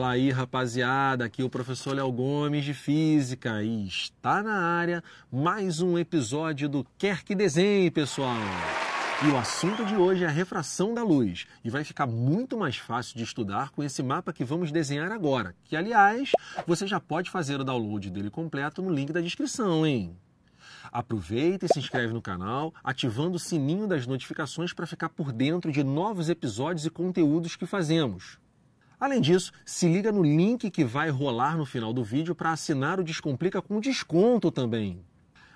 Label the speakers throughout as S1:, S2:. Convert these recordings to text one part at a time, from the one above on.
S1: Fala aí, rapaziada. Aqui é o professor Léo Gomes de Física e está na área mais um episódio do Quer que Desenhe, pessoal. E o assunto de hoje é a refração da luz e vai ficar muito mais fácil de estudar com esse mapa que vamos desenhar agora, que aliás, você já pode fazer o download dele completo no link da descrição, hein? Aproveita e se inscreve no canal, ativando o sininho das notificações para ficar por dentro de novos episódios e conteúdos que fazemos. Além disso, se liga no link que vai rolar no final do vídeo para assinar o Descomplica com desconto também.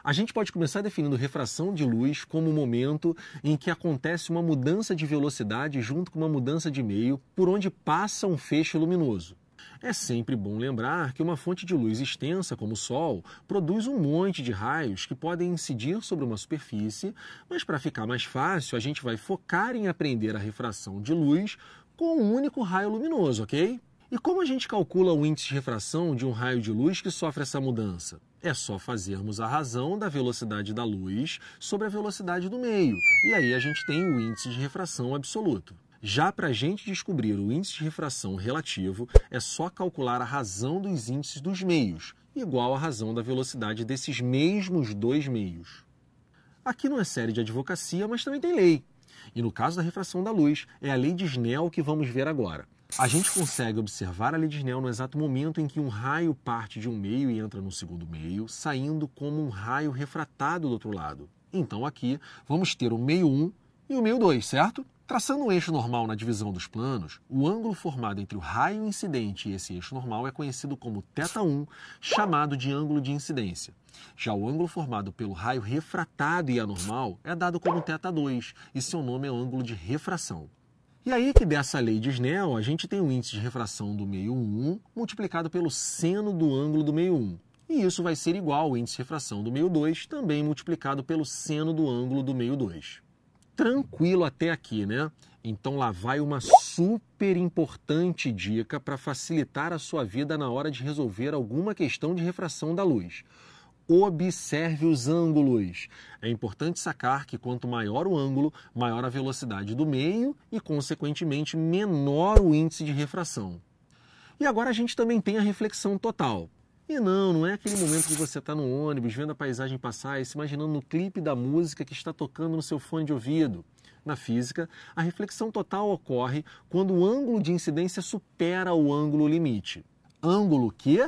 S1: A gente pode começar definindo refração de luz como o momento em que acontece uma mudança de velocidade junto com uma mudança de meio por onde passa um feixe luminoso. É sempre bom lembrar que uma fonte de luz extensa, como o Sol, produz um monte de raios que podem incidir sobre uma superfície, mas para ficar mais fácil, a gente vai focar em aprender a refração de luz com um único raio luminoso, ok? E como a gente calcula o índice de refração de um raio de luz que sofre essa mudança? É só fazermos a razão da velocidade da luz sobre a velocidade do meio, e aí a gente tem o índice de refração absoluto. Já para a gente descobrir o índice de refração relativo, é só calcular a razão dos índices dos meios, igual à razão da velocidade desses mesmos dois meios. Aqui não é série de advocacia, mas também tem lei. E no caso da refração da luz, é a lei de Snell que vamos ver agora. A gente consegue observar a lei de Snell no exato momento em que um raio parte de um meio e entra no segundo meio, saindo como um raio refratado do outro lado. Então aqui vamos ter o meio 1 um e o meio 2, certo? Traçando um eixo normal na divisão dos planos, o ângulo formado entre o raio incidente e esse eixo normal é conhecido como θ1, chamado de ângulo de incidência. Já o ângulo formado pelo raio refratado e anormal é dado como θ2, e seu nome é ângulo de refração. E aí que dessa lei de Snell, a gente tem o índice de refração do meio 1 multiplicado pelo seno do ângulo do meio 1. E isso vai ser igual ao índice de refração do meio 2, também multiplicado pelo seno do ângulo do meio 2 tranquilo até aqui, né? Então lá vai uma super importante dica para facilitar a sua vida na hora de resolver alguma questão de refração da luz. Observe os ângulos. É importante sacar que quanto maior o ângulo, maior a velocidade do meio e, consequentemente, menor o índice de refração. E agora a gente também tem a reflexão total. E não, não é aquele momento que você está no ônibus, vendo a paisagem passar e se imaginando no clipe da música que está tocando no seu fone de ouvido. Na física, a reflexão total ocorre quando o ângulo de incidência supera o ângulo limite. Ângulo que?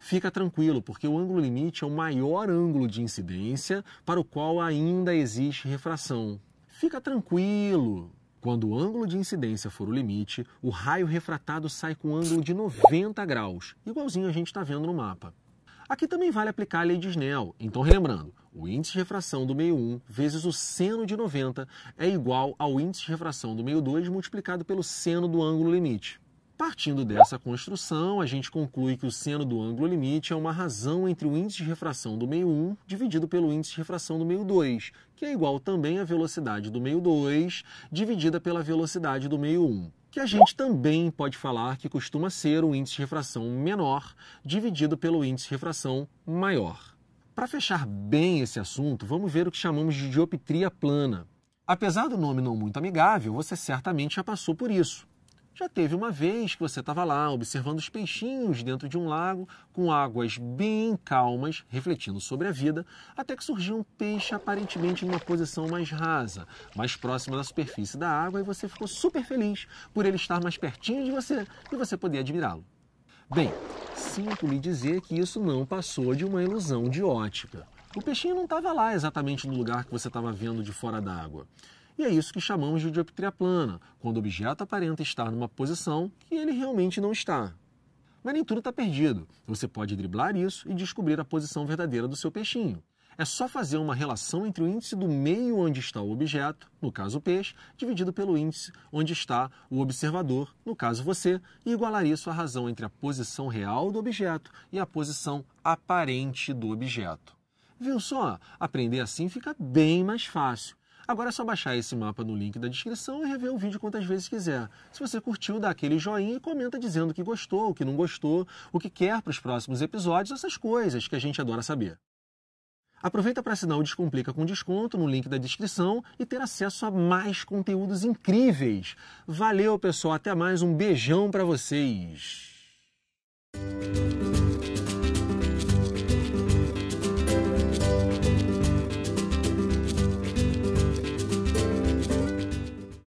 S1: Fica tranquilo, porque o ângulo limite é o maior ângulo de incidência para o qual ainda existe refração. Fica tranquilo, quando o ângulo de incidência for o limite, o raio refratado sai com um ângulo de 90 graus, igualzinho a gente está vendo no mapa. Aqui também vale aplicar a lei de Snell. Então, relembrando, o índice de refração do meio 1 vezes o seno de 90 é igual ao índice de refração do meio 2 multiplicado pelo seno do ângulo limite. Partindo dessa construção, a gente conclui que o seno do ângulo limite é uma razão entre o índice de refração do meio 1 dividido pelo índice de refração do meio 2, que é igual também à velocidade do meio 2 dividida pela velocidade do meio 1, que a gente também pode falar que costuma ser o índice de refração menor dividido pelo índice de refração maior. Para fechar bem esse assunto, vamos ver o que chamamos de dioptria plana. Apesar do nome não muito amigável, você certamente já passou por isso. Já teve uma vez que você estava lá observando os peixinhos dentro de um lago, com águas bem calmas, refletindo sobre a vida, até que surgiu um peixe aparentemente em uma posição mais rasa, mais próxima da superfície da água, e você ficou super feliz por ele estar mais pertinho de você e você poder admirá-lo. Bem, sinto lhe dizer que isso não passou de uma ilusão de ótica. O peixinho não estava lá exatamente no lugar que você estava vendo de fora da água. E é isso que chamamos de dioptria plana, quando o objeto aparenta estar numa posição que ele realmente não está. Mas nem tudo está perdido. Você pode driblar isso e descobrir a posição verdadeira do seu peixinho. É só fazer uma relação entre o índice do meio onde está o objeto, no caso o peixe, dividido pelo índice onde está o observador, no caso você, e igualar isso à razão entre a posição real do objeto e a posição aparente do objeto. Viu só? Aprender assim fica bem mais fácil. Agora é só baixar esse mapa no link da descrição e rever o vídeo quantas vezes quiser. Se você curtiu, dá aquele joinha e comenta dizendo que gostou, o que não gostou, o que quer para os próximos episódios, essas coisas que a gente adora saber. Aproveita para assinar o Descomplica com desconto no link da descrição e ter acesso a mais conteúdos incríveis. Valeu, pessoal, até mais, um beijão para vocês.